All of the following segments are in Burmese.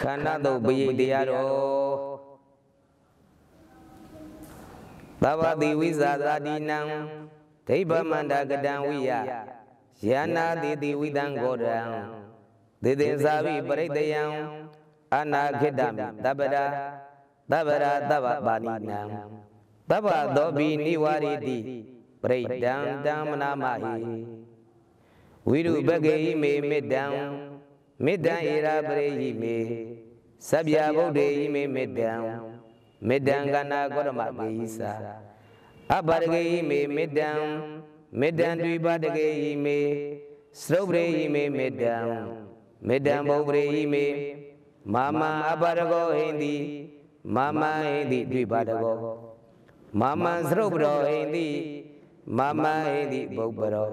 ခန္ဓာတုတ်ပိယတရားတော်သဗ္ဗတိဝိဇာသာတိနံဒိဗ္ဗမန္တကတံဝိယယာနာတိတိဝိတံဂောရံဒေသင်္စာဝိပရိတယံအနာခိတံတပ္ပရာတပ္ပရာတပ္ပပါဏိနံတပ္ပသောပိနိဝရိတိပရိတံတမနာမဟိဝိရုပကေဟိမေမေတံမေတ္တံဧရာပရိဟိမေသဗ္ဗယဗုဒ္ဓေဟိမေမေတ္တံမေတ္တံကနာကောရမပေဟိသာအပရဂေဟိမေမေတ္တံမေတ္တံဒွိပတကေဟိမေစရုပ်ပရိဟိမေမေတ္တံမေတ္တံဘုပရိဟိမေမာမအပရဂောဟိန္တိမာမဟိန္တိဒွိပတကောမာမစရုပ်ပရောဟိန္တိမာမဟိန္တိဘုပရော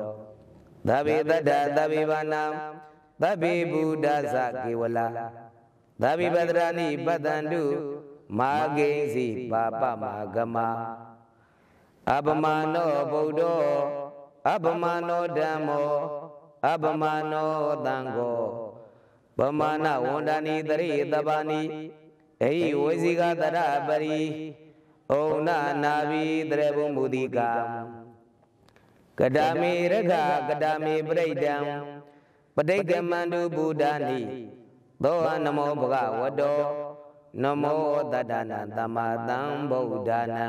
သဗ္ဗေတ္တသဗ္ဗေဘာနာသဗ္ဗေဗုဒ္ဓဇကေဝလာသဗ္ဗိပတရာနိပတ္တန္တုမာဂိဉ္စီပါပမာဂမအပမနောဗုဒ္ဓောအပမနောဓမ္မောအပမနောသံဃောပမနဝန္ဒနိတရိတပါဏိအိဝေစီကတရပရိဩနာနာဘိတရေဘုံမူတိကကဒမေရခကဒမေပြိဋ္ဌံဋိက္ခမန္တုဗုဒ္ဓနိသောနမောဘဂဝတော နမောတတနာသမ္မာသမ္ဗုဒ္ဓနံ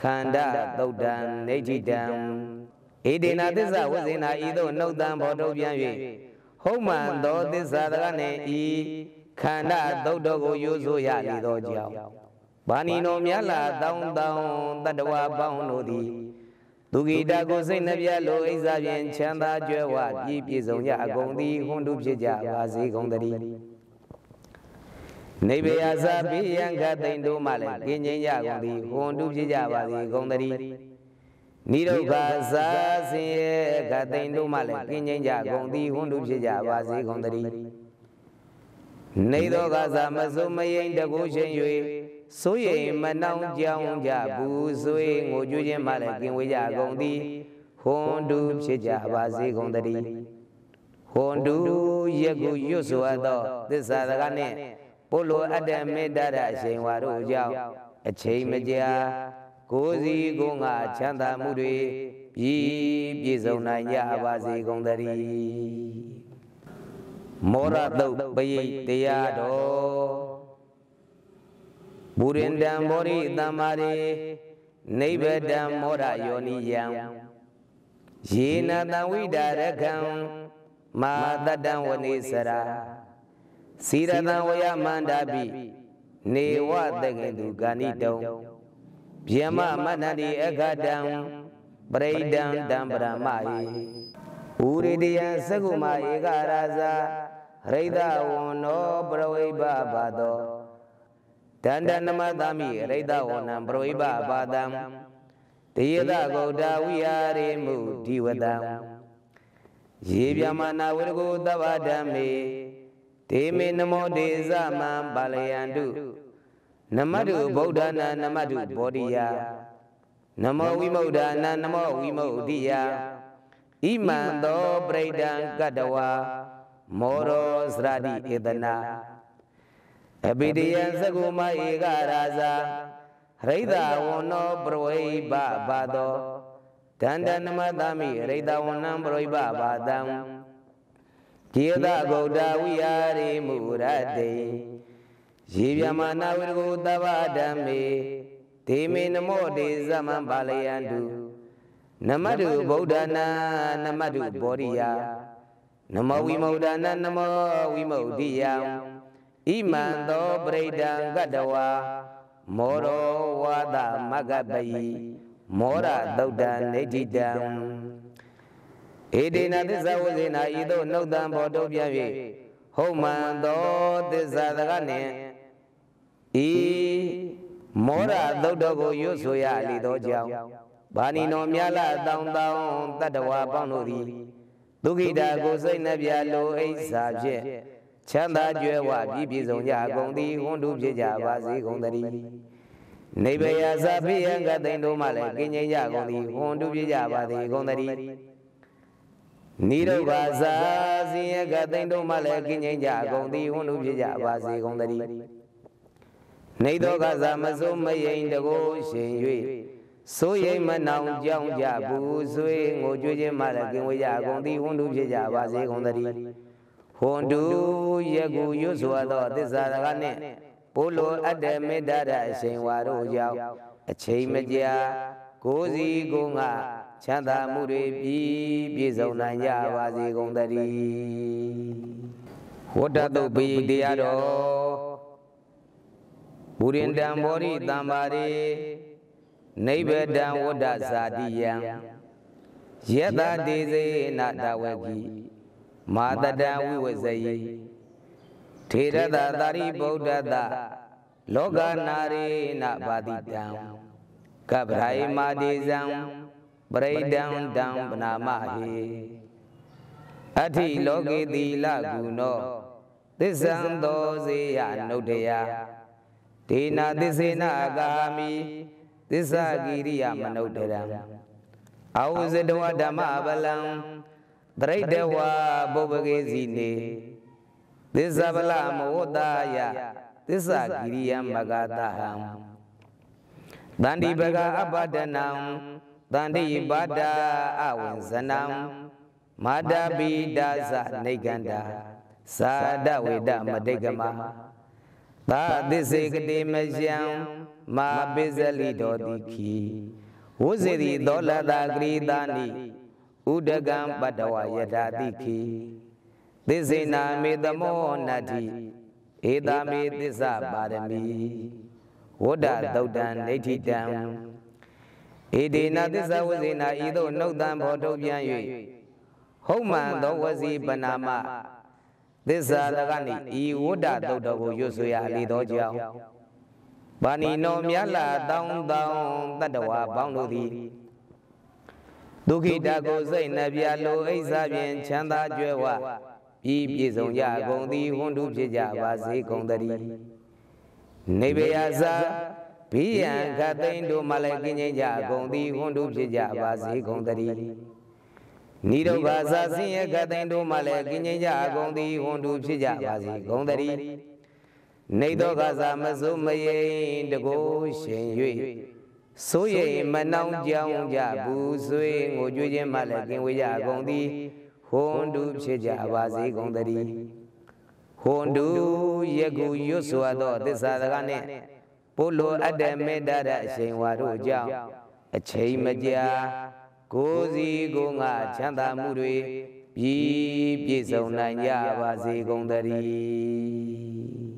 ခန္ဓာသုတ်တံနေဋ္ဌိတံဣတိနာသစ္စာဝဇိနာဤသို့နှုတ်တံဘောတုပြန်၍ဟုတ်မှန်သောသစ္စာတကနှင့်ဤခန္ဓာသုတ်တော်ကိုယူဆိုရလေသောကြောင့်ဗာဏီတော်မြတ်လာတောင်းတောင်းတတဝါပေါင်းတို့သည်သူဂီတာကိုစိတ်နှပြလိုအိစာဖြင့်ချမ်းသာကြွယ်ဝပြည့်ပြည့်စုံကြအကုန်သည်ဟွန်းတုဖြစ်ကြပါစေကုန်တည်းနိဗ္ဗယသာပိယံခသိန်တို့မှလည်းကင်းငြိမ်းကြကုန်သည်ဟွန်းတုဖြစ်ကြပါစေကုန်တည်းနိရုဒ္ဓသာစင်ရဲ့ခသိန်တို့မှလည်းကင်းငြိမ်းကြကုန်သည်ဟွန်းတုဖြစ်ကြပါစေကုန်တည်းနေသောကစားမစုမယိမ်တကူရှင်၍စိုးရိမ်မနှောင့်ကြောင်းကြဘူးဆွေငိုကြွေးခြင်းမှလည်းကင်ဝေးကြကုန်သည်ဟွန်တူဖြစ်ကြပါစေကုန်တည်းဟွန်တူယကုရွတ်ဆိုအပ်သောသစ္စာစကားနှင့်ပုလိုအတ္တမေတ္တာအရှင်ဝါတို့ကြောင့်အချိန်မကြာကိုစီကိုငါချမ်းသာမှုတွေပြည့်ပြည့်စုံနိုင်ကြပါစေကုန်တည်းမောရတုတ်ပရိတရားတော်ဘူရင်တံမောရိတမ္မာရိနိဗ္ဗတံမောရယောနိယံယေနတံဝိဒါရကံမာတတံဝနေစရာစီရတံဝယမန္တပိနေဝတကင်သူဂာဏိတုံဗျမမတ္တတိအခတံပရိဒံတံပရမဟိဥရိတယသကုမဧကရာဇာရိဒဝန္နောပရဝိဘဘာတောတန္တနမသမိရိဒဝန္နံပရဝိဘဘာတံတေယတဂௌဒဝိဟာရေမုဒီဝတံရေပြမနာဝိရကိုသဗ္ဗဓမ္မေတေမေနမောတေဇမံပါလယန္တုနမတုဗုဒ္ဓနာနမတုဗောဓိယနမောဝိမု ക്ത နာနမောဝိမု ക്തി ယဣမံသောပရိဒံကတဝါမောရောစရတိဧတနာအပိတယံသကုမဧကရာဇာရိဒဝန္နောပရဝိဘဘာတောတန္တနမသမိရိဒဝန္နံပရဝိဘဘာတံကေသဂௌတာဝိဟာရိမူရတေရေပြမနာဝိရကုသဗ္ဗဓမ္မေဒေမေနမောတေသမံပါလယန္တုနမတုဗုဒ္ဓနာနမတုဗောဓိယာနမောဝိမုဒ္ဒနာနမောဝိမုဒ္ဓိယံဣမံသောပရိဒံကတဝါမောရောဝါဒမဂ္ဂပယိမောရတုတ်တံနေတိတံဧတေနသစ္စာဝဇေနာဤသို့နှုတ်တံဘောတုပြ၍ဟုတ်မှန်သောသစ္စာတကနှင့်ဤမောရတုတ်တော်ကိုရွတ်ဆိုရလေသောကြောင့်ဘာဏီတော်မြတ်လာတောင်းတောင်းတတ္တဝါပေါင်းတို့သည်ဒုက္ခိတာကိုစိတ်နှပြလိုအိဋ္ဌာဖြင့်ချမ်းသာကြွယ်ဝပြည့်ပြည့်စုံကြကုန်သည်ဝန်တုဖြစ်ကြပါစေကုန်သတည်းနိဗ္ဗယာသဖိယံကတိန်တို့မှလည်းကင်းငြိမ်ကြကုန်သည်ဝန်တုဖြစ်ကြပါသည်ကုန်သတည်းနိရောဓဇာဇိယကတိန်တို့မှလည်းကင်းငြိမ်ကြကုန်သည်ဝန်တုဖြစ်ကြပါစေကုန်သတည်းနေသောကဇာမဆုမယိန်တကို ရှင်၍ဆိုရင်မနောင်ကြောင်းကြဘူးဆွေငိုကြွေးခြင်းမလည်းကင်ဝေးကြကုန်သည်ဟွန်တူဖြစ်ကြပါစေကုန်သတည်းဟွန်တူယကူရွတ်စွာသောသစ္စာကနှင့်ဘိုးလိုအပ်တဲ့မေတ္တာအရှင်ဝါတို့ရောက်အချိန်မကြာကိုယ်စီကိုငါချမ်းသာမှုတွေပြီးပြည့်စုံနိုင်ကြပါစေကုန်သတည်းဝတ္တတုပိတရားတော်ဘုရင်တံဘောရိတံပါရီနိဗ္ဗတံဝတ္တဇာတိယံယတတေစေနတဝကိမာတတံဝိဝဇယေထေရတသာရိဗုဒ္ဓတလောကနာရေနပါတိတံကပ္ပရာယမာတိဇံပရိဒံတံပနာမဟေအထိလောကေတိလကုနောသစ္ဆံသောစေယနုတ္တယဒေနာသစ္စေနာကာမိသစ္စာကိရိယမနုဿရံအဝဇတဝဓမ္မပလံတရိတဝပုပ္ပကေစီနေသစ္စာပလမဝတ္တယသစ္စာကိရိယမဂတဟံတန္တိဘဂအပဒနံတန္တိပါဒအဝဉ္ဇနံမာတပိဒါသနေကန္တာသာဒဝေဒမတိကမသာသစ္စေကတိမယံမာပိစလိတော်တိခိဝုဇေတိသောလတာကရိတာနိဥဒကံပတ္တဝယထာတိခိသစ္စေနာမေတမောနတ္တိဧတာမေသစ္စပါရမီဝဒတုတ်တံဒိဋ္ဌိတံဣဒေနသစ္စာဝဇေနာဤသို့နှုတ်တံဘောထုတ်ပြန်၍ဟုတ်မှန်သောဝစီပနာမသစ္စာတကနေဤဝဋ္ဌတုတ်တော်ကိုရွတ်ဆိုရလေသောကြောင့်ပါဏိနောမြတ်လာတောင်းတောင်းတတ္တဝါပေါင်းတို့သည်ဒုက္ခိတကိုစိတ်နှပြလိုအိစ္ဆာဖြင့်ချမ်းသာကြွယ်ဝပြီးပြည့်စုံကြကုန်သည်ဟွန်းတုဖြစ်ကြပါစေကုန်တည်းနေဗယဇာဘိယံခတ်သိန်းတို့မလည်းကင်းကြကုန်သည်ဟွန်းတုဖြစ်ကြပါစေကုန်တည်းနိဒုက္ခစာစင်းရခသိန်းတို့မှလည်းကင်းငြိမ်းကြအကုန်သည်ဝန်သူဖြစ်ကြပါစေဂုံတရီနေသောကစာမစုမယိန်တကိုရှင်၍စိုးရိမ်မနှောင့်ကြောင်းကြဘူးဆွေငိုကြွေးခြင်းမှလည်းကင်းဝေးကြအကုန်သည်ဝန်သူဖြစ်ကြပါစေဂုံတရီဟွန်တူယကူရွတ်စွာသော သစ္စာစကားနှင့်ပုလိုအပ်တဲ့မေတ္တာအရှင်ဝါတို့ကြောင့်အချိန်မကြာကိုယ်စီကိုငါချမ်းသာမှုတွေပြီးပြည့်စုံနိုင်ကြပါစေကုန်သတည်း